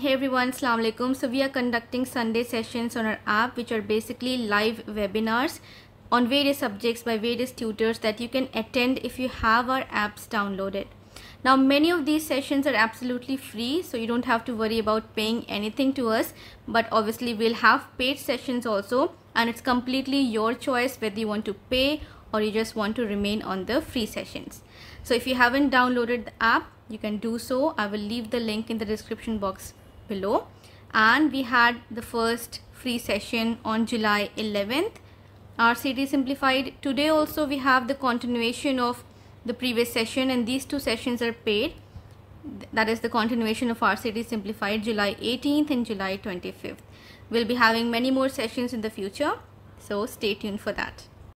Hey everyone, Assalamu alaikum. So we are conducting Sunday sessions on our app which are basically live webinars on various subjects by various tutors that you can attend if you have our apps downloaded. Now many of these sessions are absolutely free so you don't have to worry about paying anything to us but obviously we'll have paid sessions also and it's completely your choice whether you want to pay or you just want to remain on the free sessions. So if you haven't downloaded the app you can do so. I will leave the link in the description box below and we had the first free session on July 11th RCT simplified today also we have the continuation of the previous session and these two sessions are paid that is the continuation of RCT simplified July 18th and July 25th we'll be having many more sessions in the future so stay tuned for that